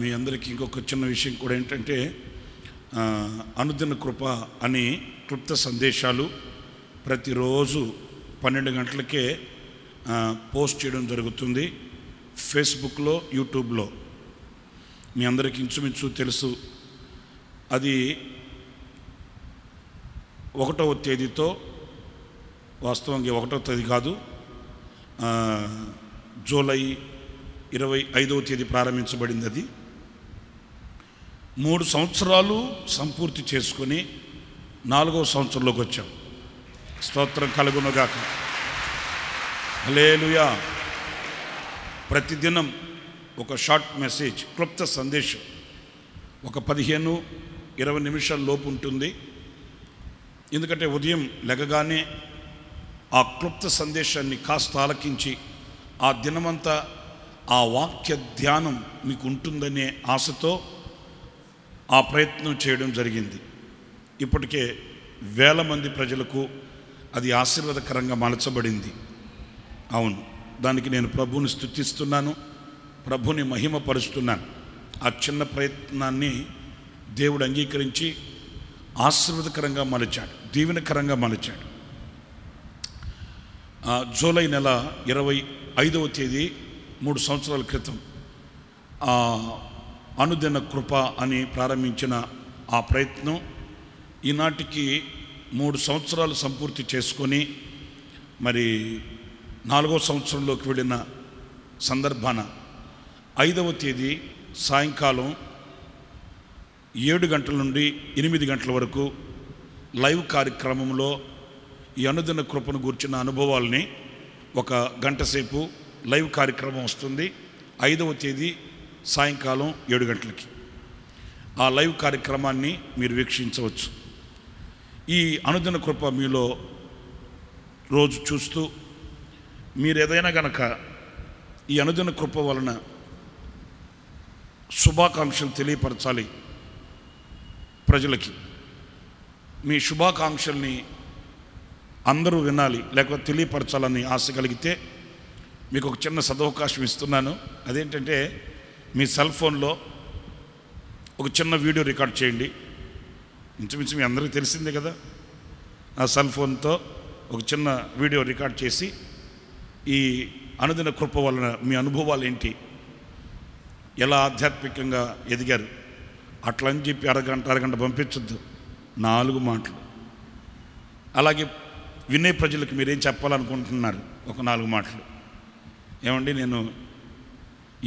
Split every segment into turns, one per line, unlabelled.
మీ అందరికీ ఇంకొక చిన్న విషయం కూడా ఏంటంటే అనుదిన కృప అని క్లుప్త సందేశాలు ప్రతిరోజు పన్నెండు గంటలకే పోస్ట్ చేయడం జరుగుతుంది ఫేస్బుక్లో యూట్యూబ్లో మీ అందరికీ ఇంచుమించు తెలుసు అది ఒకటవ తేదీతో వాస్తవంగా ఒకటవ తేదీ కాదు జూలై ఇరవై ఐదవ తేదీ ప్రారంభించబడింది అది మూడు సంవత్సరాలు సంపూర్తి చేసుకుని నాలుగో సంవత్సరంలోకి వచ్చాం స్తోత్రం కలుగునగాక లేలుయా ప్రతిదినం ఒక షార్ట్ మెసేజ్ క్లుప్త సందేశం ఒక పదిహేను ఇరవై నిమిషాల లోపు ఉంటుంది ఎందుకంటే ఉదయం లెగగానే ఆ క్లుప్త సందేశాన్ని కాస్త ఆలకించి ఆ దినమంతా ఆ వాక్య ధ్యానం మీకు ఉంటుందనే ఆశతో ఆ ప్రయత్నం చేయడం జరిగింది ఇప్పటికే వేల మంది ప్రజలకు అది ఆశీర్వాదకరంగా మలచబడింది అవును దానికి నేను ప్రభువుని స్థుతిస్తున్నాను ప్రభుని మహిమపరుస్తున్నాను ఆ చిన్న ప్రయత్నాన్ని దేవుడు అంగీకరించి ఆశీర్వాదకరంగా మలిచాడు దీవెనకరంగా మలిచాడు జూలై నెల ఇరవై ఐదవ తేదీ మూడు సంవత్సరాల క్రితం అనుదిన కృప అని ప్రారంభించిన ఆ ప్రయత్నం ఈనాటికి మూడు సంవత్సరాలు సంపూర్తి చేసుకొని మరి నాలుగో సంవత్సరంలోకి వెళ్ళిన సందర్భాన ఐదవ తేదీ సాయంకాలం ఏడు గంటల నుండి ఎనిమిది గంటల వరకు లైవ్ కార్యక్రమంలో ఈ అనుదిన కృపను గూర్చిన అనుభవాల్ని ఒక గంట సేపు లైవ్ కార్యక్రమం వస్తుంది ఐదవ తేదీ సాయంకాలం ఏడు గంటలకి ఆ లైవ్ కార్యక్రమాన్ని మీరు వీక్షించవచ్చు ఈ అనుదిన కృప మీలో రోజు చూస్తూ మీరు ఏదైనా గనక ఈ అనుదిన కృప వలన శుభాకాంక్షలు తెలియపరచాలి ప్రజలకి మీ శుభాకాంక్షల్ని అందరూ వినాలి లేకపోతే తెలియపరచాలని ఆశ కలిగితే మీకు ఒక చిన్న సదవకాశం ఇస్తున్నాను అదేంటంటే మీ సెల్ ఫోన్లో ఒక చిన్న వీడియో రికార్డ్ చేయండి ఇంచుమించు మీ అందరికీ తెలిసిందే కదా నా సెల్ ఫోన్తో ఒక చిన్న వీడియో రికార్డ్ చేసి ఈ అనుదిన కృప వలన మీ అనుభవాలు ఏంటి ఎలా ఆధ్యాత్మికంగా ఎదిగారు అట్లని చెప్పి అరగంట అరగంట పంపించొద్దు నాలుగు మాటలు అలాగే వినే ప్రజలకు మీరేం చెప్పాలనుకుంటున్నారు ఒక నాలుగు మాటలు ఏమండి నేను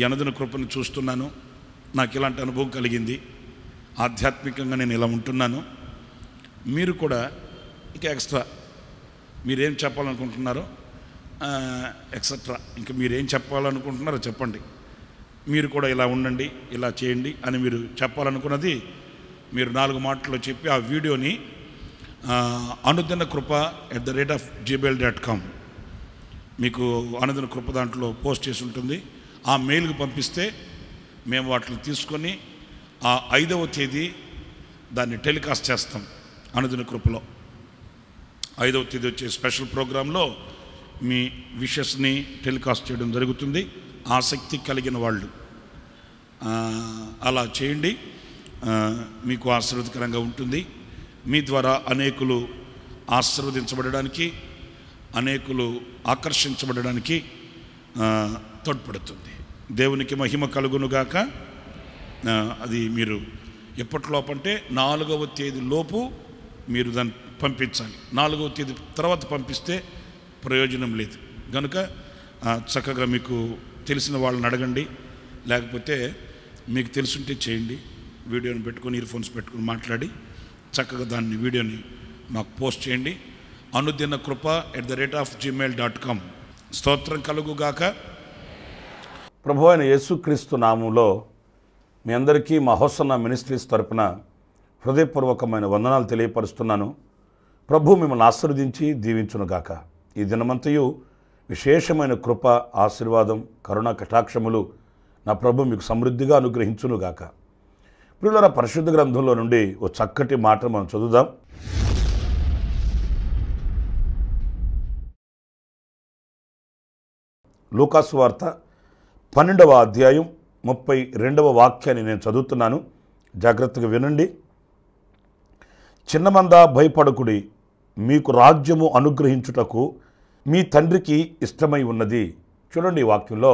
ఎనదిన కృపను చూస్తున్నాను నాకు ఇలాంటి అనుభవం కలిగింది ఆధ్యాత్మికంగా నేను ఇలా ఉంటున్నాను మీరు కూడా ఇక ఎక్స్ట్రా మీరేం చెప్పాలనుకుంటున్నారో ఎక్సెట్రా ఇంకా మీరేం చెప్పాలనుకుంటున్నారో చెప్పండి మీరు కూడా ఇలా ఉండండి ఇలా చేయండి అని మీరు చెప్పాలనుకున్నది మీరు నాలుగు మాటలు చెప్పి ఆ వీడియోని Anudina Krupa at the rate of జీబేల్ డాట్ కామ్ మీకు అనుదిన కృప దాంట్లో పోస్ట్ చేసి ఉంటుంది ఆ మెయిల్కి పంపిస్తే మేము వాటిని తీసుకొని ఆ ఐదవ తేదీ దాన్ని టెలికాస్ట్ చేస్తాం అనుదిన కృపలో ఐదవ తేదీ వచ్చే స్పెషల్ ప్రోగ్రాంలో మీ విషెస్ని టెలికాస్ట్ చేయడం జరుగుతుంది ఆసక్తి కలిగిన వాళ్ళు అలా చేయండి మీకు ఆశీర్వదకరంగా ఉంటుంది మీ ద్వారా అనేకులు ఆశీర్వదించబడడానికి అనేకులు ఆకర్షించబడడానికి తోడ్పడుతుంది దేవునికి మహిమ కలుగునుగాక అది మీరు ఎప్పటిలోపంటే నాలుగవ తేదీ లోపు మీరు దాన్ని పంపించాలి నాలుగవ తేదీ తర్వాత పంపిస్తే ప్రయోజనం లేదు కనుక చక్కగా మీకు తెలిసిన వాళ్ళని అడగండి లేకపోతే మీకు తెలుసుంటే చేయండి వీడియోని పెట్టుకొని ఇయర్ ఫోన్స్ పెట్టుకొని మాట్లాడి చక్కగా దాన్ని వీడియోని మాకు పోస్ట్ చేయండి Anudina Krupa at the rate of Gmail dot com స్తోత్రం కలుగుగాక ప్రభు అయిన యేసుక్రీస్తు నామంలో మీ అందరికీ మా హోసన్న మినిస్ట్రీస్ తరపున హృదయపూర్వకమైన వందనాలు తెలియపరుస్తున్నాను ప్రభు మిమ్మల్ని ఆశీర్వదించి దీవించునుగాక ఈ దినమంతయు విశేషమైన కృప ఆశీర్వాదం కరుణ కటాక్షములు నా ప్రభు మీకు సమృద్ధిగా అనుగ్రహించునుగాక ప్రియుల పరిశుద్ధ గ్రంథంలో నుండి ఓ చక్కటి మాట మనం చదువుదాం లూకాసు వార్త పన్నెండవ అధ్యాయం ముప్పై రెండవ వాక్యాన్ని నేను చదువుతున్నాను జాగ్రత్తగా వినండి చిన్నమంద భయపడకుడి మీకు రాజ్యము అనుగ్రహించుటకు మీ తండ్రికి ఇష్టమై ఉన్నది చూడండి ఈ వాక్యంలో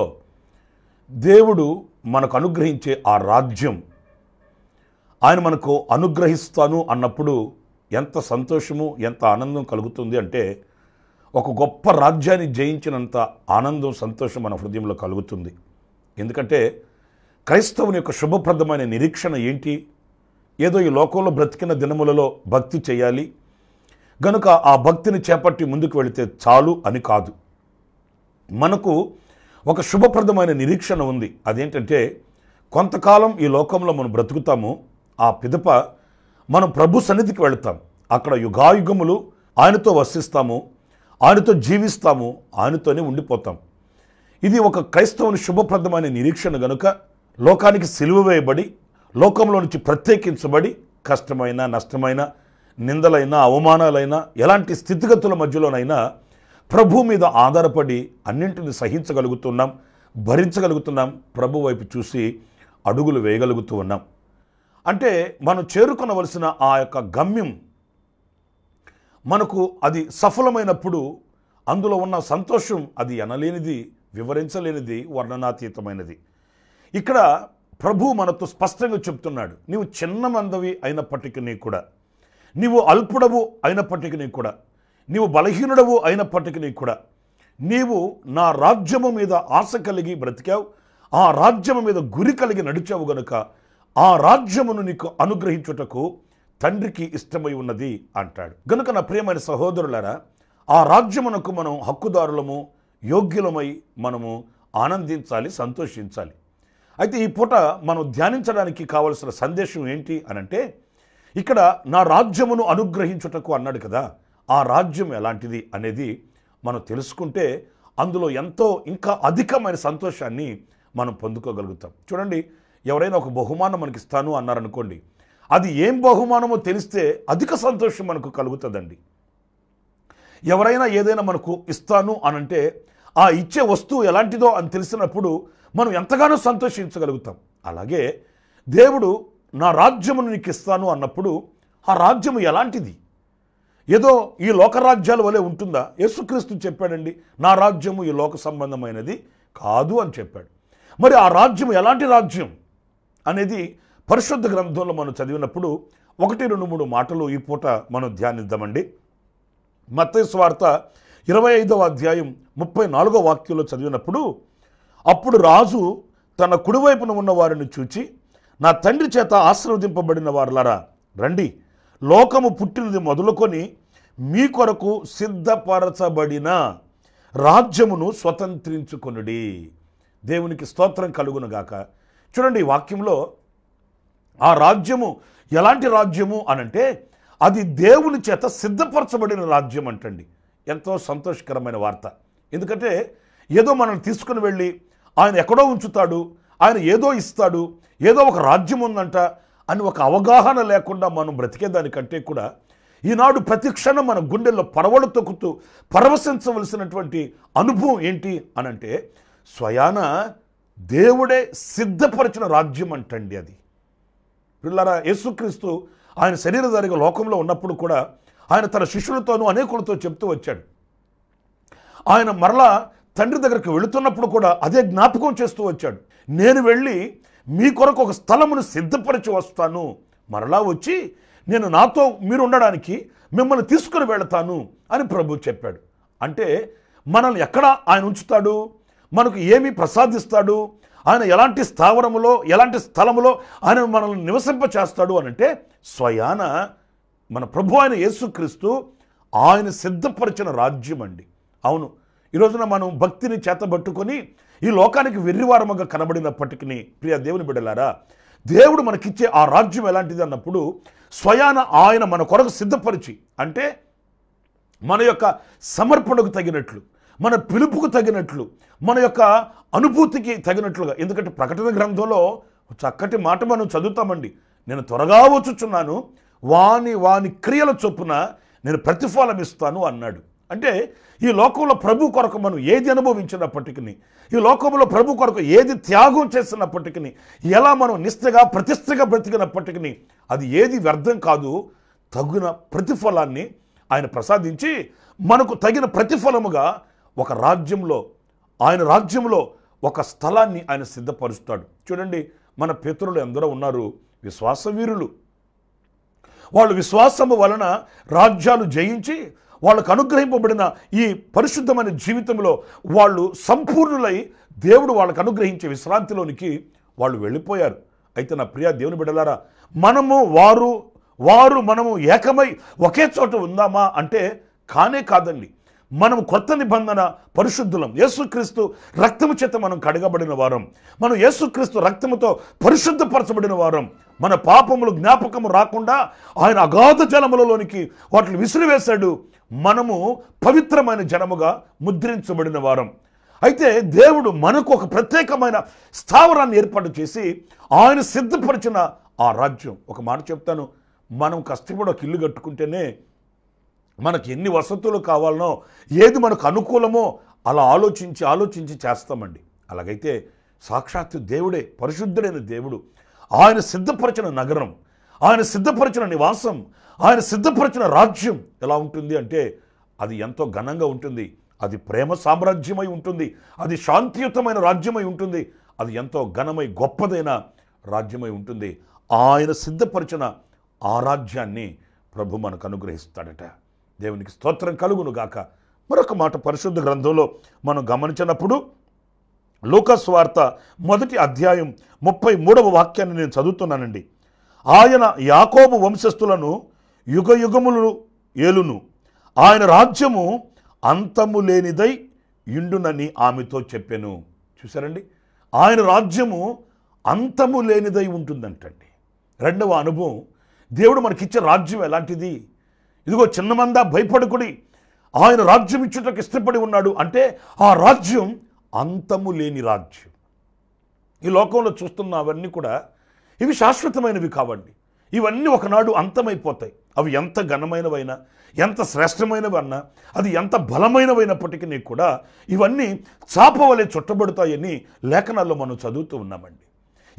దేవుడు మనకు అనుగ్రహించే ఆ రాజ్యం ఆయన మనకు అనుగ్రహిస్తాను అన్నప్పుడు ఎంత సంతోషము ఎంత ఆనందం కలుగుతుంది అంటే ఒక గొప్ప రాజ్యాన్ని జయించినంత ఆనందం సంతోషం మన హృదయంలో కలుగుతుంది ఎందుకంటే క్రైస్తవుని యొక్క శుభప్రదమైన నిరీక్షణ ఏంటి ఏదో ఈ లోకంలో బ్రతికిన దినములలో భక్తి చేయాలి గనుక ఆ భక్తిని చేపట్టి ముందుకు వెళితే చాలు అని కాదు మనకు ఒక శుభప్రదమైన నిరీక్షణ ఉంది అదేంటంటే కొంతకాలం ఈ లోకంలో మనం బ్రతుకుతాము ఆ పిదప మనం ప్రభు సన్నిధికి వెళతాం అక్కడ యుగాయుగములు ఆయనతో వసిస్తాము ఆయనతో జీవిస్తాము ఆయనతోనే ఉండిపోతాం ఇది ఒక క్రైస్తవుని శుభప్రదమైన నిరీక్షణ గనుక లోకానికి సిలువ వేయబడి లోకంలో నుంచి ప్రత్యేకించబడి కష్టమైన నష్టమైన నిందలైనా అవమానాలైనా ఎలాంటి స్థితిగతుల మధ్యలోనైనా ప్రభు మీద ఆధారపడి అన్నింటిని సహించగలుగుతున్నాం భరించగలుగుతున్నాం ప్రభు వైపు చూసి అడుగులు వేయగలుగుతూ ఉన్నాం అంటే మనం చేరుకునవలసిన ఆ యొక్క గమ్యం మనకు అది సఫలమైనప్పుడు అందులో ఉన్న సంతోషం అది అనలేనిది వివరించలేనిది వర్ణనాతీతమైనది ఇక్కడ ప్రభు మనతో స్పష్టంగా చెప్తున్నాడు నీవు చిన్న మందవి అయినప్పటికీ కూడా నీవు అల్పుడవు అయినప్పటికీ కూడా నీవు బలహీనుడవు అయినప్పటికీ కూడా నీవు నా రాజ్యము మీద ఆశ కలిగి బ్రతికావు ఆ రాజ్యము మీద గురి కలిగి నడిచావు గనుక ఆ రాజ్యమును నీకు అనుగ్రహించుటకు తండ్రికి ఇష్టమై ఉన్నది అంటాడు గనుక నా ప్రియమైన సహోదరులారా ఆ రాజ్యమునకు మనం హక్కుదారులము యోగ్యులమై మనము ఆనందించాలి సంతోషించాలి అయితే ఈ పూట మనం ధ్యానించడానికి కావలసిన సందేశం ఏంటి అనంటే ఇక్కడ నా రాజ్యమును అనుగ్రహించుటకు అన్నాడు కదా ఆ రాజ్యం ఎలాంటిది అనేది మనం తెలుసుకుంటే అందులో ఎంతో ఇంకా అధికమైన సంతోషాన్ని మనం పొందుకోగలుగుతాం చూడండి ఎవరైనా ఒక బహుమానం మనకి ఇస్తాను అన్నారనుకోండి అది ఏం బహుమానమో తెలిస్తే అధిక సంతోషం మనకు కలుగుతుందండి ఎవరైనా ఏదైనా మనకు ఇస్తాను అనంటే ఆ ఇచ్చే వస్తువు ఎలాంటిదో అని తెలిసినప్పుడు మనం ఎంతగానో సంతోషించగలుగుతాం అలాగే దేవుడు నా రాజ్యమును నీకు ఇస్తాను అన్నప్పుడు ఆ రాజ్యము ఎలాంటిది ఏదో ఈ లోకరాజ్యాల వలె ఉంటుందా యేసుక్రీస్తు చెప్పాడండి నా రాజ్యము ఈ లోక సంబంధమైనది కాదు అని చెప్పాడు మరి ఆ రాజ్యం ఎలాంటి రాజ్యం అనేది పరిశుద్ధ గ్రంథంలో మనం చదివినప్పుడు ఒకటి రెండు మూడు మాటలు ఈ పూట మనం ధ్యానిద్దామండి మత్తైస్ వార్త ఇరవై ఐదవ అధ్యాయం ముప్పై నాలుగో వాక్యంలో చదివినప్పుడు అప్పుడు రాజు తన కుడివైపున ఉన్న వారిని చూచి నా తండ్రి చేత ఆశీర్వదింపబడిన వారులారా రండి లోకము పుట్టినది మొదలుకొని మీ కొరకు సిద్ధపరచబడిన రాజ్యమును స్వతంత్రించుకొనుడి దేవునికి స్తోత్రం కలుగునగాక చూడండి ఈ వాక్యంలో ఆ రాజ్యము ఎలాంటి రాజ్యము అనంటే అది దేవుని చేత సిద్ధపరచబడిన రాజ్యం అంటండి ఎంతో సంతోషకరమైన వార్త ఎందుకంటే ఏదో మనల్ని తీసుకుని వెళ్ళి ఆయన ఎక్కడో ఉంచుతాడు ఆయన ఏదో ఇస్తాడు ఏదో ఒక రాజ్యం ఉందంట అని ఒక అవగాహన లేకుండా మనం బ్రతికేదానికంటే కూడా ఈనాడు ప్రతి క్షణం మన గుండెల్లో పరవడు తొక్కుతూ పరవశించవలసినటువంటి అనుభవం ఏంటి అనంటే స్వయాన దేవుడే సిద్ధపరిచిన రాజ్యం అంటండి అది పిల్లరా యేసుక్రీస్తు ఆయన శరీరధారిగా లోకంలో ఉన్నప్పుడు కూడా ఆయన తన శిష్యులతోనూ అనేకులతో చెప్తూ వచ్చాడు ఆయన మరలా తండ్రి దగ్గరికి వెళుతున్నప్పుడు కూడా అదే జ్ఞాపకం చేస్తూ వచ్చాడు నేను వెళ్ళి మీ కొరకు ఒక స్థలమును సిద్ధపరిచి వస్తాను మరలా వచ్చి నేను నాతో మీరు ఉండడానికి మిమ్మల్ని తీసుకుని వెళతాను అని ప్రభు చెప్పాడు అంటే మనల్ని ఎక్కడ ఆయన ఉంచుతాడు మనకు ఏమి ప్రసాదిస్తాడు ఆయన ఎలాంటి స్థావరములో ఎలాంటి స్థలములో ఆయన మనల్ని నివసింప చేస్తాడు అంటే స్వయాన మన ప్రభు అయిన యేసుక్రీస్తు ఆయన సిద్ధపరిచిన రాజ్యం అండి అవును ఈరోజున మనం భక్తిని చేతబట్టుకొని ఈ లోకానికి వెర్రివారముగా కనబడినప్పటికీ ప్రియ దేవుని బిడ్డలారా దేవుడు మనకిచ్చే ఆ రాజ్యం ఎలాంటిది అన్నప్పుడు స్వయాన ఆయన మన కొరకు సిద్ధపరిచి అంటే మన యొక్క సమర్పణకు తగినట్లు మన పిలుపుకు తగినట్లు మన యొక్క అనుభూతికి తగినట్లుగా ఎందుకంటే ప్రకటన గ్రంథంలో చక్కటి మాట మనం చదువుతామండి నేను త్వరగా వచ్చుచున్నాను వాని వాని క్రియల చొప్పున నేను ప్రతిఫలం ఇస్తాను అన్నాడు అంటే ఈ లోకంలో ప్రభు కొరకు మనం ఏది అనుభవించినప్పటికీ ఈ లోకంలో ప్రభు కొరకు ఏది త్యాగం చేసినప్పటికీ ఎలా మనం నిష్టగా ప్రతిష్టగా బ్రతికినప్పటికీ అది ఏది వ్యర్థం కాదు తగిన ప్రతిఫలాన్ని ఆయన ప్రసాదించి మనకు తగిన ప్రతిఫలముగా ఒక రాజ్యంలో ఆయన రాజ్యంలో ఒక స్థలాన్ని ఆయన సిద్ధపరుస్తాడు చూడండి మన పితరులు ఎందరో ఉన్నారు విశ్వాసవీరులు వాళ్ళు విశ్వాసము వలన రాజ్యాలు జయించి వాళ్ళకు అనుగ్రహింపబడిన ఈ పరిశుద్ధమైన జీవితంలో వాళ్ళు సంపూర్ణులై దేవుడు వాళ్ళకు అనుగ్రహించే విశ్రాంతిలోనికి వాళ్ళు వెళ్ళిపోయారు అయితే నా ప్రియా దేవుని బిడ్డలారా మనము వారు వారు మనము ఏకమై ఒకే చోట ఉందామా అంటే కానే కాదండి మనం కొత్త నిబంధన పరిశుద్ధులం యేసుక్రీస్తు రక్తము చేత మనం కడగబడిన వారం మనం యేసుక్రీస్తు రక్తముతో పరిశుద్ధపరచబడిన వారం మన పాపములు జ్ఞాపకము రాకుండా ఆయన అగాధ జలములలోనికి వాటిని విసిరివేశాడు మనము పవిత్రమైన జనముగా ముద్రించబడిన వారం అయితే దేవుడు మనకు ఒక ప్రత్యేకమైన స్థావరాన్ని ఏర్పాటు చేసి ఆయన సిద్ధపరిచిన ఆ రాజ్యం ఒక మాట చెప్తాను మనం కష్టపడి ఒక ఇల్లు కట్టుకుంటేనే మనకి ఎన్ని వసతులు కావాలనో ఏది మనకు అనుకూలమో అలా ఆలోచించి ఆలోచించి చేస్తామండి అలాగైతే సాక్షాత్తు దేవుడే పరిశుద్ధుడైన దేవుడు ఆయన సిద్ధపరచిన నగరం ఆయన సిద్ధపరచిన నివాసం ఆయన సిద్ధపరచిన రాజ్యం ఎలా ఉంటుంది అంటే అది ఎంతో ఘనంగా ఉంటుంది అది ప్రేమ సామ్రాజ్యమై ఉంటుంది అది శాంతియుతమైన రాజ్యమై ఉంటుంది అది ఎంతో ఘనమై గొప్పదైన రాజ్యమై ఉంటుంది ఆయన సిద్ధపరిచిన ఆ రాజ్యాన్ని ప్రభు మనకు అనుగ్రహిస్తాడట దేవునికి స్తోత్రం కలుగును గాక మరొక మాట పరిశుద్ధ గ్రంథంలో మనం గమనించినప్పుడు లోకస్వార్త మొదటి అధ్యాయం ముప్పై మూడవ వాక్యాన్ని నేను చదువుతున్నానండి ఆయన యాకోబు వంశస్థులను యుగ యుగములు ఏలును ఆయన రాజ్యము అంతము లేనిదై ఇండునని ఆమెతో చెప్పాను చూసారండి ఆయన రాజ్యము అంతము లేనిదై ఉంటుందంటండి రెండవ అనుభవం దేవుడు మనకిచ్చే రాజ్యం ఎలాంటిది ఇదిగో చిన్నమంద భయపడుకుని ఆయన రాజ్యం ఇచ్చుటకు ఇష్టపడి ఉన్నాడు అంటే ఆ రాజ్యం అంతము లేని రాజ్యం ఈ లోకంలో చూస్తున్న అవన్నీ కూడా ఇవి శాశ్వతమైనవి కావండి ఇవన్నీ ఒకనాడు అంతమైపోతాయి అవి ఎంత ఘనమైనవైనా ఎంత శ్రేష్టమైనవన్నా అది ఎంత బలమైనవైనప్పటికీ కూడా ఇవన్నీ చాపవలే చుట్టబడతాయని లేఖనాల్లో మనం చదువుతూ ఉన్నామండి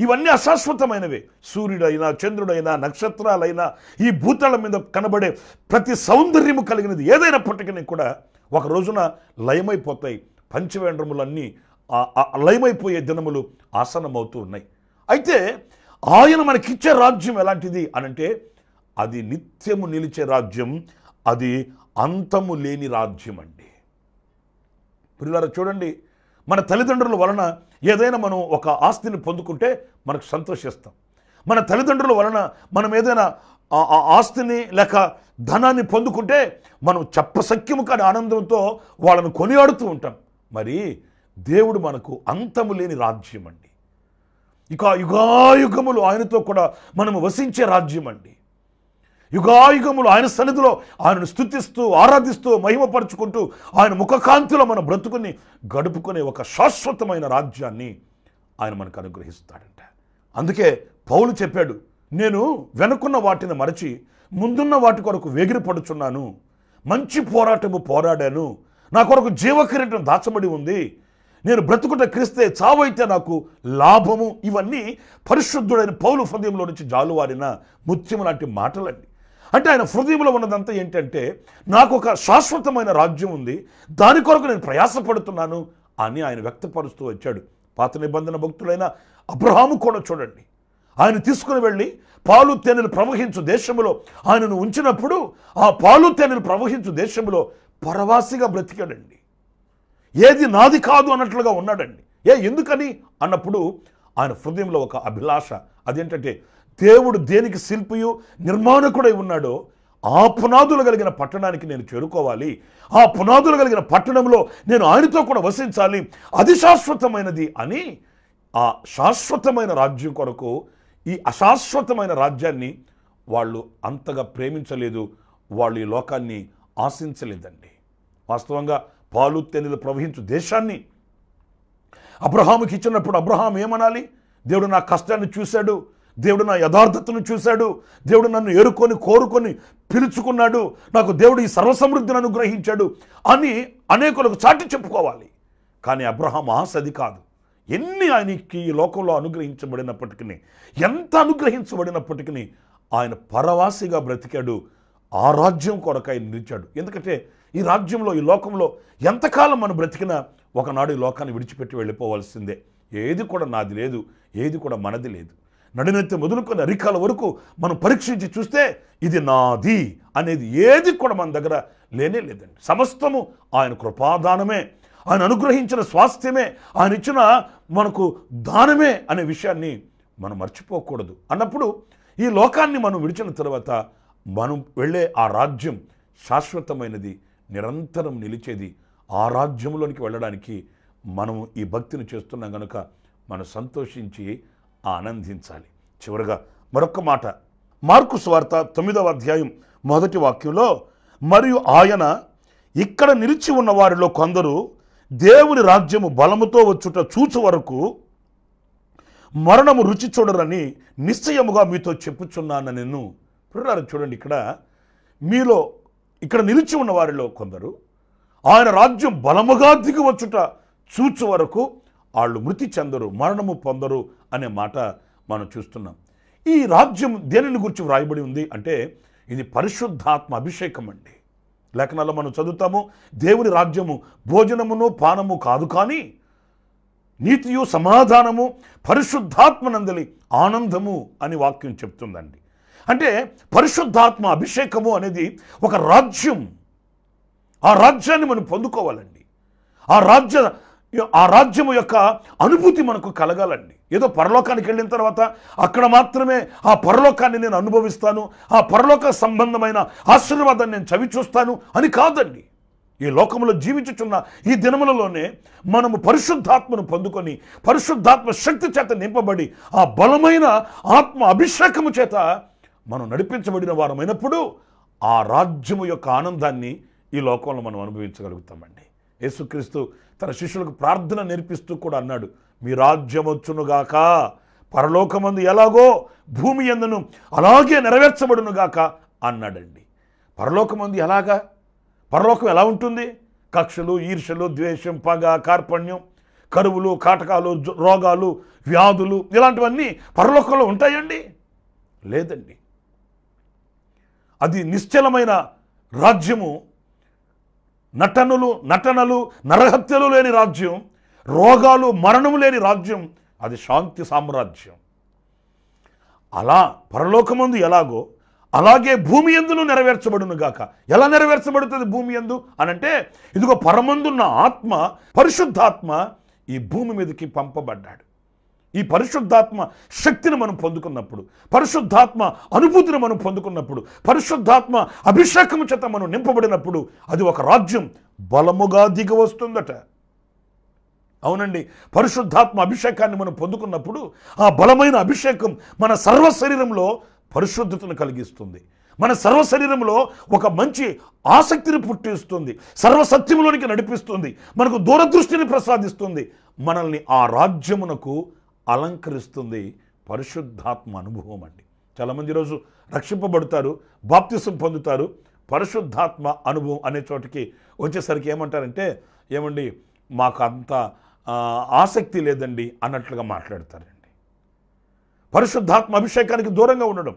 ఇవన్నీ అశాశ్వతమైనవి సూర్యుడైనా చంద్రుడైనా నక్షత్రాలైనా ఈ భూతళం మీద కనబడే ప్రతి సౌందర్యము కలిగినది ఏదైనప్పటికీ కూడా ఒక రోజున లయమైపోతాయి పంచవేండ్రములన్నీ లయమైపోయే దినములు ఆసనమవుతూ ఉన్నాయి అయితే ఆయన మనకిచ్చే రాజ్యం ఎలాంటిది అనంటే అది నిత్యము నిలిచే రాజ్యం అది అంతము లేని రాజ్యం అండి పిల్లల చూడండి మన తల్లిదండ్రుల వలన ఏదైనా మనం ఒక ఆస్తిని పొందుకుంటే మనకు సంతోషిస్తాం మన తల్లిదండ్రుల వలన మనం ఏదైనా ఆస్తిని లేక ధనాన్ని పొందుకుంటే మనం చెప్పసక్యము కాని ఆనందంతో వాళ్ళను కొనియాడుతూ ఉంటాం మరి దేవుడు మనకు అంతము లేని రాజ్యం అండి ఇక యుగాయుగములు ఆయనతో కూడా మనము వసించే రాజ్యం అండి యుగాయుగములు ఆయన సన్నిధిలో ఆయనను స్థుతిస్తూ ఆరాధిస్తూ మహిమపరుచుకుంటూ ఆయన ముఖకాంతిలో మన బ్రతుకుని గడుపుకునే ఒక శాశ్వతమైన రాజ్యాన్ని ఆయన మనకు అనుగ్రహిస్తాడంట అందుకే పౌలు చెప్పాడు నేను వెనుకున్న వాటిని మరచి ముందున్న వాటి కొరకు వేగిరి పడుచున్నాను మంచి పోరాటము పోరాడాను నా కొరకు జీవకిరీటం దాచబడి ఉంది నేను బ్రతుకుట క్రిస్తే చావైతే నాకు లాభము ఇవన్నీ పరిశుద్ధుడైన పౌలు హృదయంలో నుంచి జాలువారిన ముత్యం లాంటి మాటలండి అంటే ఆయన హృదయంలో ఉన్నదంతా ఏంటంటే నాకు ఒక శాశ్వతమైన రాజ్యం ఉంది దాని కొరకు నేను ప్రయాసపడుతున్నాను అని ఆయన వ్యక్తపరుస్తూ వచ్చాడు పాత నిబంధన భక్తులైన అబ్రహాము కూడా చూడండి ఆయన తీసుకుని వెళ్ళి పాలు తేనెలు ప్రవహించు దేశంలో ఆయనను ఉంచినప్పుడు ఆ పాలు తేనెలు ప్రవహించు దేశంలో పరవాసిగా బ్రతికాడండి ఏది నాది కాదు అన్నట్లుగా ఉన్నాడండి ఏ ఎందుకని అన్నప్పుడు ఆయన హృదయంలో ఒక అభిలాష అదేంటంటే దేవుడు దేనికి శిల్పియు నిర్మాణకుడై ఉన్నాడో ఆ పునాదులు కలిగిన పట్టణానికి నేను చేరుకోవాలి ఆ పునాదులు కలిగిన పట్టణంలో నేను ఆయనతో కూడా వసించాలి అది శాశ్వతమైనది అని ఆ శాశ్వతమైన రాజ్యం కొరకు ఈ అశాశ్వతమైన రాజ్యాన్ని వాళ్ళు అంతగా ప్రేమించలేదు వాళ్ళు ఈ లోకాన్ని ఆశించలేదండి వాస్తవంగా పాలు తెలు ప్రవహించు దేశాన్ని అబ్రహాముకి ఇచ్చినప్పుడు అబ్రహాం ఏమనాలి దేవుడు నా కష్టాన్ని చూశాడు దేవుడు నా యథార్థతను చూశాడు దేవుడు నన్ను ఏరుకొని కోరుకొని పిలుచుకున్నాడు నాకు దేవుడు ఈ సర్వసమృద్ధిని అనుగ్రహించాడు అని అనేకులకు చాటి చెప్పుకోవాలి కానీ అబ్రహాం ఆశది కాదు ఎన్ని ఆయనకి ఈ లోకంలో అనుగ్రహించబడినప్పటికీ ఎంత అనుగ్రహించబడినప్పటికీ ఆయన పరవాసిగా బ్రతికాడు ఆ రాజ్యం కొరకు ఆయన నిలిచాడు ఎందుకంటే ఈ రాజ్యంలో ఈ లోకంలో ఎంతకాలం మనం బ్రతికినా ఒకనాడు ఈ లోకాన్ని విడిచిపెట్టి వెళ్ళిపోవాల్సిందే ఏది కూడా నాది లేదు ఏది కూడా మనది లేదు నడినెత్తి మొదలుకొని అరికాల వరకు మనం పరీక్షించి చూస్తే ఇది నాది అనేది ఏది కూడా మన దగ్గర లేనే లేదండి సమస్తము ఆయన కృపాదానమే ఆయన అనుగ్రహించిన స్వాస్థ్యమే ఆయన ఇచ్చిన మనకు దానమే అనే విషయాన్ని మనం మర్చిపోకూడదు అన్నప్పుడు ఈ లోకాన్ని మనం విడిచిన తర్వాత మనం వెళ్ళే ఆ రాజ్యం శాశ్వతమైనది నిరంతరం నిలిచేది ఆ రాజ్యంలోనికి వెళ్ళడానికి మనం ఈ భక్తిని చేస్తున్నాం కనుక మనం సంతోషించి ఆనందించాలి చివరగా మరొక మాట మార్కు స్వార్త తొమ్మిదవ అధ్యాయం మొదటి వాక్యంలో మరియు ఆయన ఇక్కడ నిలిచి ఉన్న వారిలో కొందరు దేవుని రాజ్యము బలముతో వచ్చుట చూచు వరకు మరణము రుచి చూడరని నిశ్చయముగా మీతో చెప్పుచున్నాను నేను పిల్లలు చూడండి ఇక్కడ మీలో ఇక్కడ నిలిచి ఉన్న వారిలో కొందరు ఆయన రాజ్యం బలముగా దిగి వచ్చుట చూచు వరకు వాళ్ళు మృతి చెందరు మరణము పొందరు అనే మాట మనం చూస్తున్నాం ఈ రాజ్యం దేనిని గురించి వ్రాయబడి ఉంది అంటే ఇది పరిశుద్ధాత్మ అభిషేకం అండి లేఖనాల్లో మనం చదువుతాము దేవుని రాజ్యము భోజనమును పానము కాదు కానీ నీతియు సమాధానము పరిశుద్ధాత్మ నందలి ఆనందము అని వాక్యం చెప్తుందండి అంటే పరిశుద్ధాత్మ అభిషేకము అనేది ఒక రాజ్యం ఆ రాజ్యాన్ని మనం పొందుకోవాలండి ఆ రాజ్య ఆ రాజ్యము యొక్క అనుభూతి మనకు కలగాలండి ఏదో పరలోకానికి వెళ్ళిన తర్వాత అక్కడ మాత్రమే ఆ పరలోకాన్ని నేను అనుభవిస్తాను ఆ పరలోక సంబంధమైన ఆశీర్వాదాన్ని నేను చవి చూస్తాను అని కాదండి ఈ లోకంలో జీవించుచున్న ఈ దినములలోనే మనము పరిశుద్ధాత్మను పొందుకొని పరిశుద్ధాత్మ శక్తి చేత నింపబడి ఆ బలమైన ఆత్మ అభిషేకము చేత మనం నడిపించబడిన వారమైనప్పుడు ఆ రాజ్యము యొక్క ఆనందాన్ని ఈ లోకంలో మనం అనుభవించగలుగుతామండి యేసుక్రీస్తు తన శిష్యులకు ప్రార్థన నేర్పిస్తూ కూడా అన్నాడు మీ రాజ్యం వచ్చునుగాక పరలోకమందు ఎలాగో భూమి ఎందును అలాగే నెరవేర్చబడునుగాక అన్నాడండి పరలోకమందు ఎలాగా పరలోకం ఎలా ఉంటుంది కక్షలు ఈర్షలు ద్వేషం పగ కార్పణ్యం కరువులు కాటకాలు రోగాలు వ్యాధులు ఇలాంటివన్నీ పరలోకంలో ఉంటాయండి లేదండి అది నిశ్చలమైన రాజ్యము నటనలు నటనలు నరహత్యలు లేని రాజ్యం రోగాలు మరణము లేని రాజ్యం అది శాంతి సామ్రాజ్యం అలా పరలోకమందు ఎలాగో అలాగే భూమి ఎందును నెరవేర్చబడును గాక ఎలా నెరవేర్చబడుతుంది భూమి ఎందు అనంటే ఇదిగో పరమందున్న ఆత్మ పరిశుద్ధాత్మ ఈ భూమి మీదకి పంపబడ్డాడు ఈ పరిశుద్ధాత్మ శక్తిని మనం పొందుకున్నప్పుడు పరిశుద్ధాత్మ అనుభూతిని మనం పొందుకున్నప్పుడు పరిశుద్ధాత్మ అభిషేకము చేత మనం నింపబడినప్పుడు అది ఒక రాజ్యం బలముగా దిగి వస్తుందట అవునండి పరిశుద్ధాత్మ అభిషేకాన్ని మనం పొందుకున్నప్పుడు ఆ బలమైన అభిషేకం మన సర్వ శరీరంలో పరిశుద్ధతను కలిగిస్తుంది మన సర్వ శరీరంలో ఒక మంచి ఆసక్తిని పుట్టిస్తుంది సర్వసత్యంలోనికి నడిపిస్తుంది మనకు దూరదృష్టిని ప్రసాదిస్తుంది మనల్ని ఆ రాజ్యమునకు అలంకరిస్తుంది పరిశుద్ధాత్మ అనుభవం అండి చాలామంది రోజు రక్షింపబడతారు బాప్తిసం పొందుతారు పరిశుద్ధాత్మ అనుభవం అనే చోటికి వచ్చేసరికి ఏమంటారంటే ఏమండి మాకు అంత ఆసక్తి లేదండి అన్నట్లుగా మాట్లాడతారండి పరిశుద్ధాత్మ అభిషేకానికి దూరంగా ఉండడం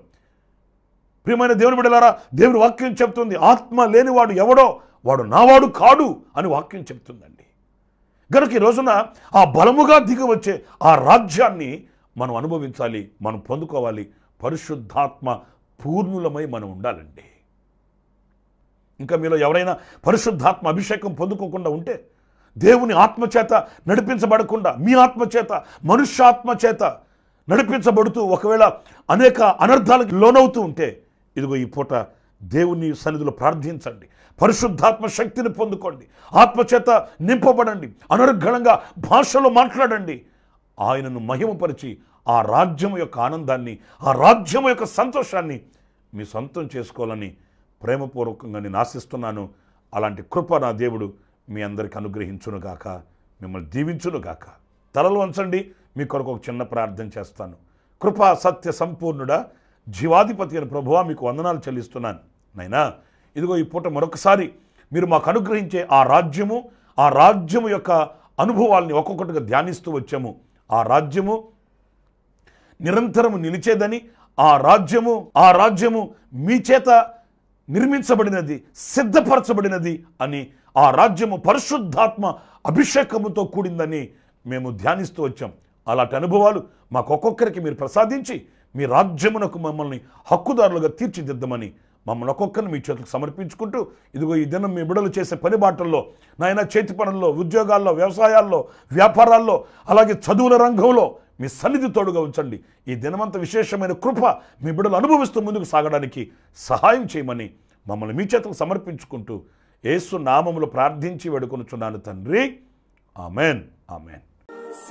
ప్రియమైన దేవుని బిడలారా దేవుని వాక్యం చెప్తుంది ఆత్మ లేనివాడు ఎవడో వాడు నావాడు కాడు అని వాక్యం చెప్తుందండి గనుక ఈ రోజున ఆ బలముగా వచ్చే ఆ రాజ్యాన్ని మనం అనుభవించాలి మనం పొందుకోవాలి పరిశుద్ధాత్మ పూర్ణులమై మనం ఉండాలండి ఇంకా మీలో ఎవరైనా పరిశుద్ధాత్మ అభిషేకం పొందుకోకుండా ఉంటే దేవుని ఆత్మచేత నడిపించబడకుండా మీ ఆత్మచేత మనుష్యాత్మచేత నడిపించబడుతూ ఒకవేళ అనేక అనర్థాలకు లోనవుతూ ఉంటే ఇదిగో ఈ పూట దేవుని సన్నిధిలో ప్రార్థించండి పరిశుద్ధాత్మ శక్తిని పొందుకోండి ఆత్మచేత నింపబడండి అనర్గళంగా భాషలో మాట్లాడండి ఆయనను మహిమపరిచి ఆ రాజ్యం యొక్క ఆనందాన్ని ఆ రాజ్యం యొక్క సంతోషాన్ని మీ సొంతం చేసుకోవాలని ప్రేమపూర్వకంగా నేను ఆశిస్తున్నాను అలాంటి కృప నా దేవుడు మీ అందరికీ అనుగ్రహించునుగాక మిమ్మల్ని దీవించునుగాక తలలు వంచండి మీ కొరకు ఒక చిన్న ప్రార్థన చేస్తాను కృపా సత్య సంపూర్ణుడ జీవాధిపతి అని ప్రభువా మీకు వందనాలు చెల్లిస్తున్నాను నైనా ఇదిగో ఈ పూట మరొకసారి మీరు మాకు అనుగ్రహించే ఆ రాజ్యము ఆ రాజ్యము యొక్క అనుభవాల్ని ఒక్కొక్కటిగా ధ్యానిస్తూ వచ్చాము ఆ రాజ్యము నిరంతరము నిలిచేదని ఆ రాజ్యము ఆ రాజ్యము మీ చేత నిర్మించబడినది సిద్ధపరచబడినది అని ఆ రాజ్యము పరిశుద్ధాత్మ అభిషేకముతో కూడిందని మేము ధ్యానిస్తూ వచ్చాం అలాంటి అనుభవాలు మాకు ఒక్కొక్కరికి మీరు ప్రసాదించి మీ రాజ్యమునకు మమ్మల్ని హక్కుదారులుగా తీర్చిదిద్దమని మమ్మల్ని ఒక్కొక్కరిని మీ చేతులకు సమర్పించుకుంటూ ఇదిగో ఈ దినం మీ బిడలు చేసే పని బాటల్లో నాయన చేతి పనుల్లో ఉద్యోగాల్లో వ్యవసాయాల్లో వ్యాపారాల్లో అలాగే చదువుల రంగంలో మీ సన్నిధి తోడుగా ఉంచండి ఈ దినమంత విశేషమైన కృప మీ బిడలు అనుభవిస్తూ ముందుకు సాగడానికి సహాయం చేయమని మమ్మల్ని మీ చేతులకు సమర్పించుకుంటూ ఏసు నామములు ప్రార్థించి వేడుకొనుచున్నాను తండ్రి ఆమెన్ ఆమెన్